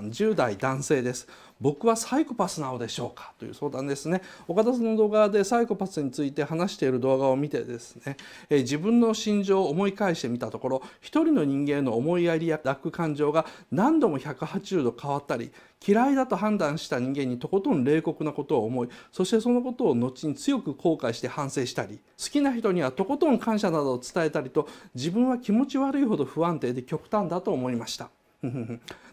ん10代男性です僕はサイコパスなのでしょうかという相談ですね岡田さんの動画でサイコパスについて話している動画を見てですね、え自分の心情を思い返してみたところ一人の人間の思いやりや楽感情が何度も180度変わったり嫌いだと判断した人間にとことん冷酷なことを思いそしてそのことを後に強く後悔して反省したり好きな人にはとことん感謝などを伝えたりと自分は気持ち悪いほど不安定で極端だと思いました。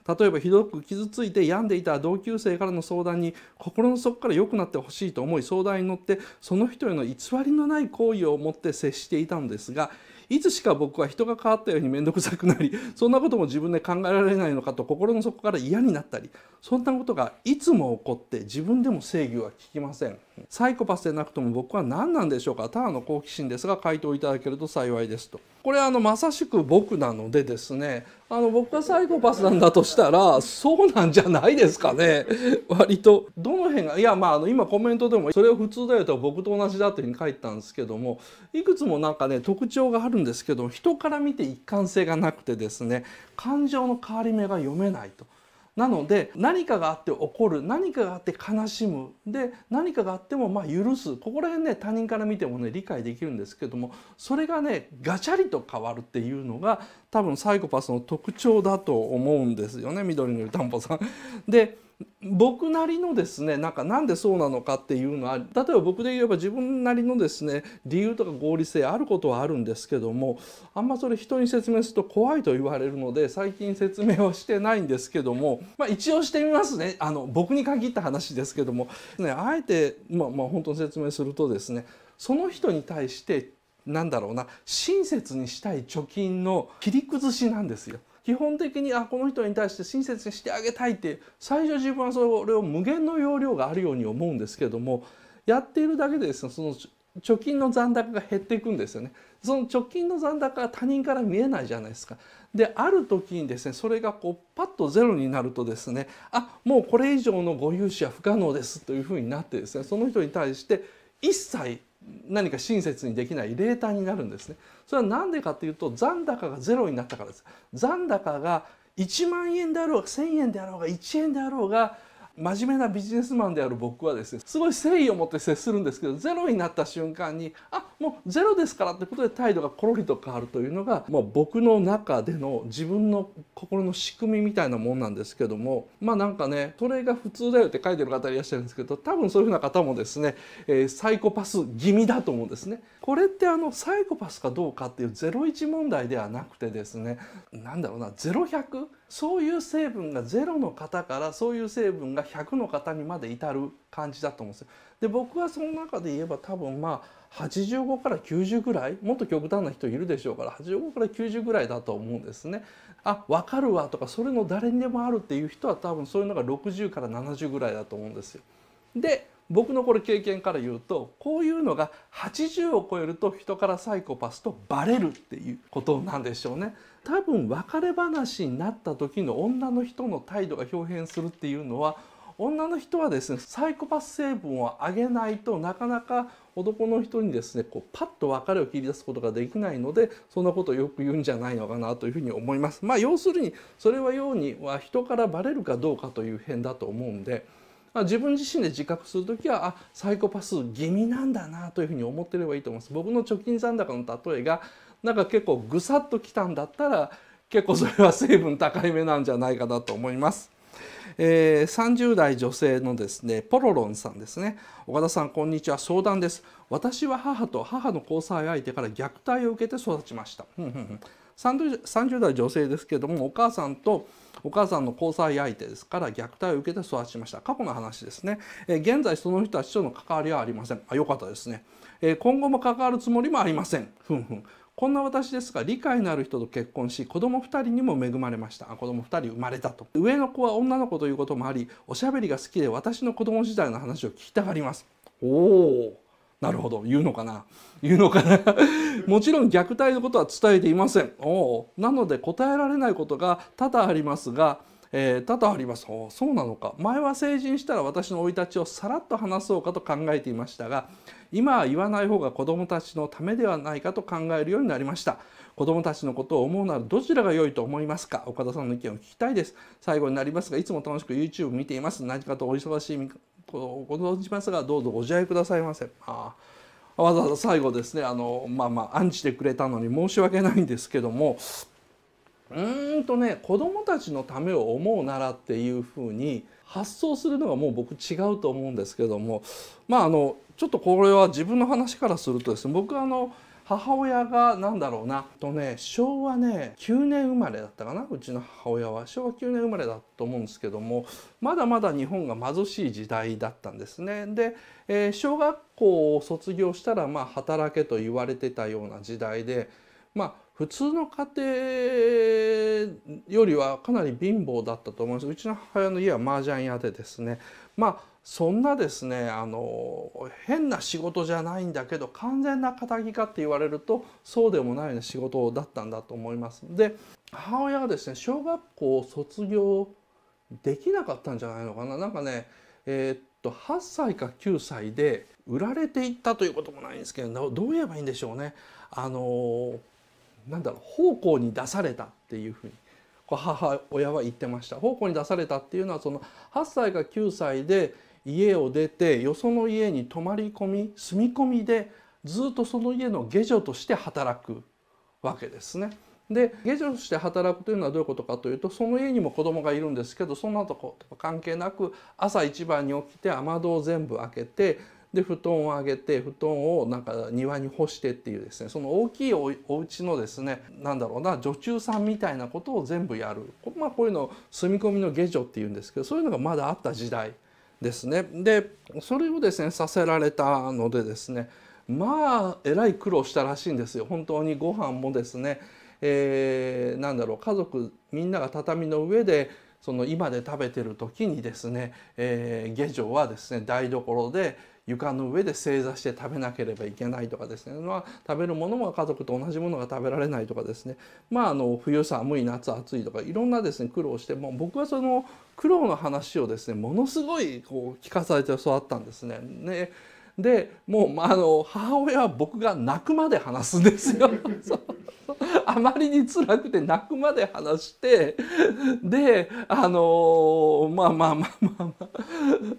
例えばひどく傷ついて病んでいた同級生からの相談に心の底から良くなってほしいと思い相談に乗ってその人への偽りのない好意を持って接していたのですがいつしか僕は人が変わったように面倒くさくなりそんなことも自分で考えられないのかと心の底から嫌になったりそんなことがいつも起こって自分でも制御は効きません。サイコパスでなくとも僕は何なんでしょうかただの好奇心ですが回答いただけると幸いですと。これあのまさしく僕なのでですねあの僕がサイコパスなんだとしたらそうなんじゃないですかね割とどの辺がいやまああの今コメントでもそれを普通だよと僕と同じだというふうに書いてたんですけどもいくつもなんかね特徴があるんですけど人から見て一貫性がなくてですね感情の変わり目が読めないと。なので何かがあって怒る何かがあって悲しむで何かがあってもまあ許すここら辺ね他人から見てもね理解できるんですけどもそれがねガチャリと変わるっていうのが多分サイコパスの特徴だと思うんですよね緑の湯たんぽさん。で僕なりのですねなんかなんでそうなのかっていうのは例えば僕で言えば自分なりのですね理由とか合理性あることはあるんですけどもあんまそれ人に説明すると怖いと言われるので最近説明はしてないんですけども、まあ、一応してみますねあの僕に限った話ですけども、ね、あえて、まあ、まあ本当に説明するとですねその人に対してなんだろうな親切にしたい貯金の切り崩しなんですよ。基本的にあこの人に対して親切にしてあげたいって最初自分はそれを無限の容量があるように思うんですけどもやっているだけでですねその貯金の残高が減っていくんですよね。その貯金の残高は他人から見えないじゃないですか。である時にですねそれがこうパッとゼロになるとですねあもうこれ以上のご融資は不可能ですというふうになってですねその人に対して一切何か親切にできない冷淡になるんですね。それは何でかというと残高がゼロになったからです。残高が1万円であろうが1,000円であろうが1円であろうが真面目なビジネスマンである僕はですねすごい誠意を持って接するんですけどゼロになった瞬間にあもうゼロですからってことで態度がコロリと変わるというのが、もう僕の中での自分の心の仕組みみたいなもんなんですけどもまあなんかねそれが普通だよって書いてる方いらっしゃるんですけど多分そういうふうな方もですね、えー、サイコパス気味だと思うんですね。これってあのサイコパスかどうかっていう01問題ではなくてですね何だろうな0100そういう成分が0の方からそういう成分が100の方にまで至る感じだと思うんですよ。で僕はその中で言えば多分まあ85から90ぐらいもっと極端な人いるでしょうから85から90ぐらいだと思うんですね。あ分かるわとかそれの誰にでもあるっていう人は多分そういうのが60から70ぐらいだと思うんですよ。で僕のこれ経験から言うとこういうのが80を超えると人からサイコパスとバレるっていうことなんでしょうね多分別れ話になった時の女の人の態度が表現するっていうのは女の人はですねサイコパス成分を上げないとなかなか男の人にですねこうパッと別れを切り出すことができないのでそんなことをよく言うんじゃないのかなというふうに思います。まあ、要するにそれはようには人からバレるかどうかという辺だと思うんで。ま自分自身で自覚する時はあサイコパス気味なんだなというふうに思ってればいいと思います僕の貯金残高の例えがなんか結構ぐさっときたんだったら結構それは成分高い目なんじゃないかなと思います。えー、30代女性のですねポロロンさんですね岡田さんこんにちは相談です私は母と母の交際相手から虐待を受けて育ちました30代女性ですけどもお母さんとお母さんの交際相手ですから虐待を受けて育ちました過去の話ですね、えー、現在その人たちとの関わりはありませんあよかったですね、えー、今後も関わるつもりもありませんふんふんこんな私ですが理解のある人と結婚し子供2人にも恵まれました子供2人生まれたと上の子は女の子ということもありおしゃべりが好きで私の子供時代の話を聞きたがりますおおなるほど言うのかな言うのかな もちろん虐待のことは伝えていませんおおなので答えられないことが多々ありますがえー、多々ありますおそうなのか前は成人したら私の生い立ちをさらっと話そうかと考えていましたが今は言わない方が子どもたちのためではないかと考えるようになりました子どもたちのことを思うならどちらが良いと思いますか岡田さんの意見を聞きたいです最後になりますがいつも楽しく YouTube 見ています何かとお忙しいこご存じますがどうぞご自愛くださいませあわざわざ最後ですねあのまあまあ案じてくれたのに申し訳ないんですけどもうんとね子どもたちのためを思うならっていうふうに発想するのがもう僕違うと思うんですけどもまああのちょっとこれは自分の話からするとですね僕あの母親が何だろうなとね昭和ね9年生まれだったかなうちの母親は昭和9年生まれだと思うんですけどもまだまだ日本が貧しい時代だったんですね。で、えー、小学校を卒業したらまあ働けと言われてたような時代でまあ普通の家庭よりはかなり貧乏だったと思いますうちの母親の家は麻雀屋でですねまあそんなですねあの変な仕事じゃないんだけど完全な仇着かって言われるとそうでもないような仕事だったんだと思いますで母親がですね小学校を卒業できなかったんじゃないのかななんかねえー、っと8歳か9歳で売られていったということもないんですけどどう言えばいいんでしょうねあのなんだろう奉公に出されたっていうふうに母親は言ってました奉公に出されたっていうのはその8歳か9歳で家を出てよその家に泊まり込み住み込みでずっとその家の下女として働くわけですね。で下女として働くというのはどういうことかというとその家にも子供がいるんですけどそんなとこと関係なく朝一番に起きて雨戸を全部開けてで布団を上げて布団をなんか庭に干してっていうですねその大きいおお家のですねなんだろうな女中さんみたいなことを全部やる、まあ、こういうの住み込みの下女っていうんですけどそういうのがまだあった時代ですね。でそれをですねさせられたのでですねまあえらい苦労したらしいんですよ本当にご飯もですねえー、なんだろう家族みんなが畳の上でその今で食べてる時にですね、えー、下女はですね台所で床の上で正座して食べなければいけないとかですね、まあ、食べるものも家族と同じものが食べられないとかですね、まあ、あの冬寒い夏暑いとかいろんなですね苦労しても僕はその苦労の話をですねものすごいこう聞かされて育ったんですね。ねでもう、まあ、あの母親は僕が泣くまで話すんですよ。あまりに辛くて泣くまで話してであのー、まあまあまあまあま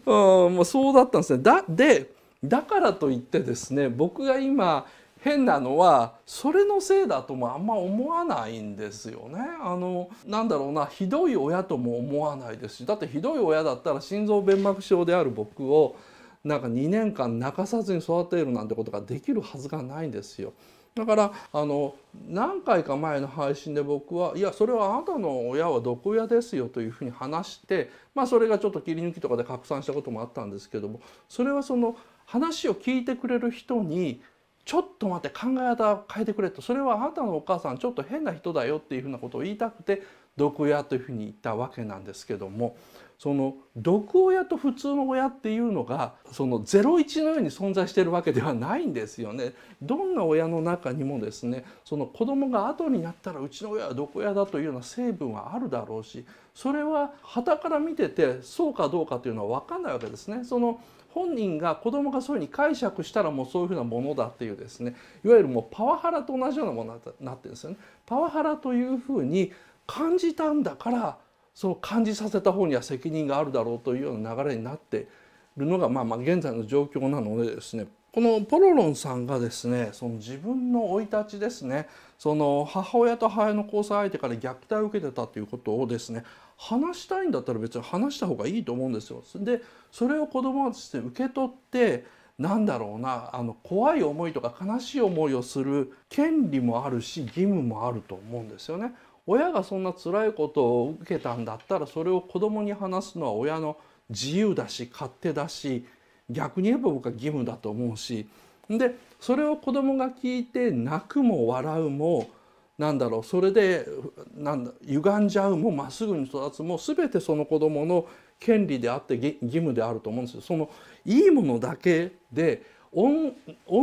あ、うん、もうそうだったんですね。だでだからといってですね僕が今変なのはそれのせいだともあんま思わないんですよね。あのなんだろうなひどい親とも思わないですしだってひどい親だったら心臓弁膜症である僕をなんか2年間泣かさずに育てるなんてことができるはずがないんですよ。だからあの何回か前の配信で僕はいやそれはあなたの親は毒親ですよというふうに話して、まあ、それがちょっと切り抜きとかで拡散したこともあったんですけどもそれはその話を聞いてくれる人にちょっと待って考え方変えてくれとそれはあなたのお母さんちょっと変な人だよっていうふうなことを言いたくて毒親というふうに言ったわけなんですけどもその毒親と普通の親っていうのがそのゼロ一のように存在しているわけではないんですよね。どんな親の中にもですねその子供が後になったらうちの親は毒親だというような成分はあるだろうしそれは傍から見ててそうかどうかというのは分かんないわけですね。その本人が子供がそういうふうに解釈したらもうそういうふうなものだっていうですねいわゆるもうパワハラと同じようなものになってるんですよね。パワハラというふうに感じたんだからそう感じさせた方には責任があるだろうというような流れになっているのが、まあ、まあ現在の状況なのでですねこのポロロンさんがですねその自分の生い立ちですねその母親と母親の交際相手から虐待を受けてたということをですね話したいんだったら別に話した方がいいと思うんですよ。でそれを子供として受け取ってなんだろうなあの怖い思いとか悲しい思いをする権利もあるし義務もあると思うんですよね。親がそんな辛いことを受けたんだったらそれを子供に話すのは親の自由だし勝手だし逆に言えば僕は義務だと思うしでそれを子供が聞いて泣くも笑うもなんだろうそれでなんだ歪んじゃうもまっすぐに育つも全てその子供の権利であって義務であると思うんですよ。そのいいものだけで音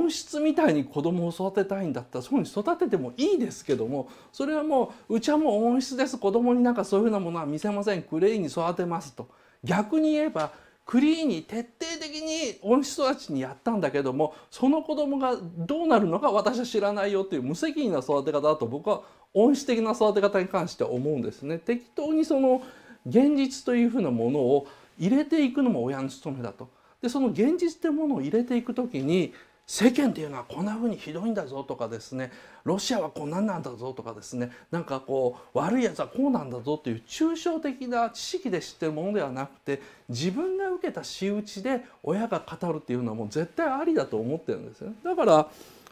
質みたいに子供を育てたいんだったらそういうふうに育ててもいいですけどもそれはもううちはもう音質です子供になんかそういうふうなものは見せませんクレイに育てますと逆に言えばクリーに徹底的に音質育ちにやったんだけどもその子供がどうなるのか私は知らないよっていう無責任な育て方だと僕は音質的な育て方に関しては思うんですね。適当にその現実というふうなものを入れていくのも親の務めだと。でその現実ってものを入れていく時に世間っていうのはこんな風にひどいんだぞとかですねロシアはこんなんなんだぞとかですねなんかこう悪いやつはこうなんだぞという抽象的な知識で知ってるものではなくて自分が受けた仕打ちで親が語るっていうのはもう絶対ありだと思ってるんですよ、ね、だから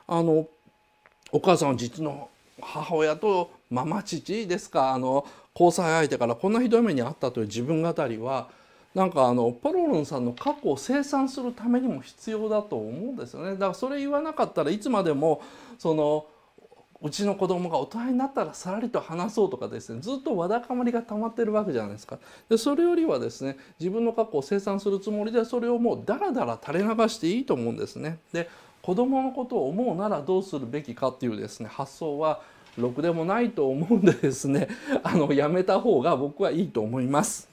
あのお母さんは実の母親とママ父ですかあの交際相手からこんなひどい目にあったという自分語りはなんかあのパロロンさんの過去を清算するためにも必要だと思うんですよねだからそれ言わなかったらいつまでもそのうちの子供が大人になったらさらりと話そうとかですねずっとわだかまりが溜まってるわけじゃないですかでそれよりはですね自分の過去を清算するつもりでそれをもうダラダラ垂れ流していいと思うんですねで子供のことを思うならどうするべきかっていうですね発想はろくでもないと思うんでですねあのやめた方が僕はいいと思います。